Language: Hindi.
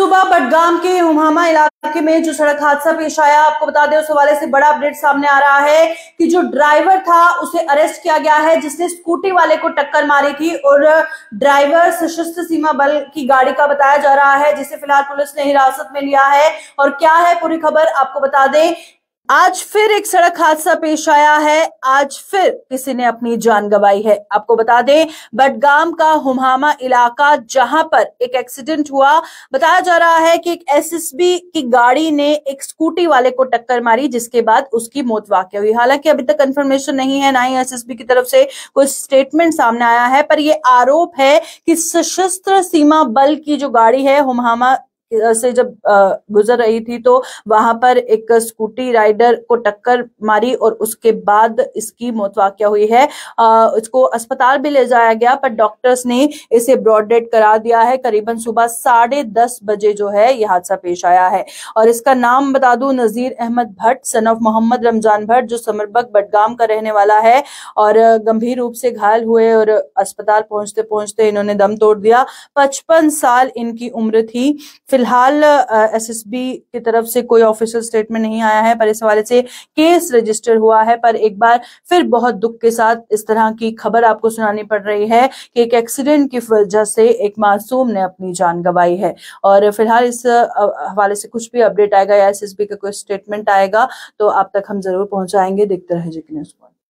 सुबह बडगाम के उमामा इलाके में जो सड़क हादसा पेश आया आपको बता दें उस हवाले से बड़ा अपडेट सामने आ रहा है कि जो ड्राइवर था उसे अरेस्ट किया गया है जिसने स्कूटी वाले को टक्कर मारी थी और ड्राइवर सशस्त्र सीमा बल की गाड़ी का बताया जा रहा है जिसे फिलहाल पुलिस ने हिरासत में लिया है और क्या है पूरी खबर आपको बता दें आज फिर एक सड़क हादसा पेश आया है आज फिर किसी ने अपनी जान गंवाई है आपको बता दें बडगाम का हुमामा इलाका जहां पर एक एक्सीडेंट हुआ बताया जा रहा है कि एक एसएसबी की गाड़ी ने एक स्कूटी वाले को टक्कर मारी जिसके बाद उसकी मौत वाक्य हुई हालांकि अभी तक कंफर्मेशन नहीं है ना ही एस की तरफ से कोई स्टेटमेंट सामने आया है पर यह आरोप है कि सशस्त्र सीमा बल की जो गाड़ी है हुमामा से जब गुजर रही थी तो वहां पर एक स्कूटी राइडर को टक्कर मारी और उसके बाद इसकी मौत वाक्य हुई है उसको अस्पताल भी ले जाया गया पर डॉक्टर्स ने इसे ब्रॉड डेड करा दिया है करीबन सुबह साढ़े दस बजे जो है यह हादसा पेश आया है और इसका नाम बता दू नजीर अहमद भट्ट सन ऑफ मोहम्मद रमजान भट्ट जो समरबक बडगाम का रहने वाला है और गंभीर रूप से घायल हुए और अस्पताल पहुंचते पहुंचते इन्होंने दम तोड़ दिया पचपन साल इनकी उम्र थी फिर फिलहाल एसएसबी की तरफ से कोई ऑफिशियल स्टेटमेंट नहीं आया है पर इस हवाले से केस रजिस्टर हुआ है पर एक बार फिर बहुत दुख के साथ इस तरह की खबर आपको सुनानी पड़ रही है कि एक एक्सीडेंट की वजह से एक मासूम ने अपनी जान गंवाई है और फिलहाल इस हवाले से कुछ भी अपडेट आएगा या एस का कोई स्टेटमेंट आएगा तो आप तक हम जरूर पहुंचाएंगे देखते रहे जी न्यूज पॉइंट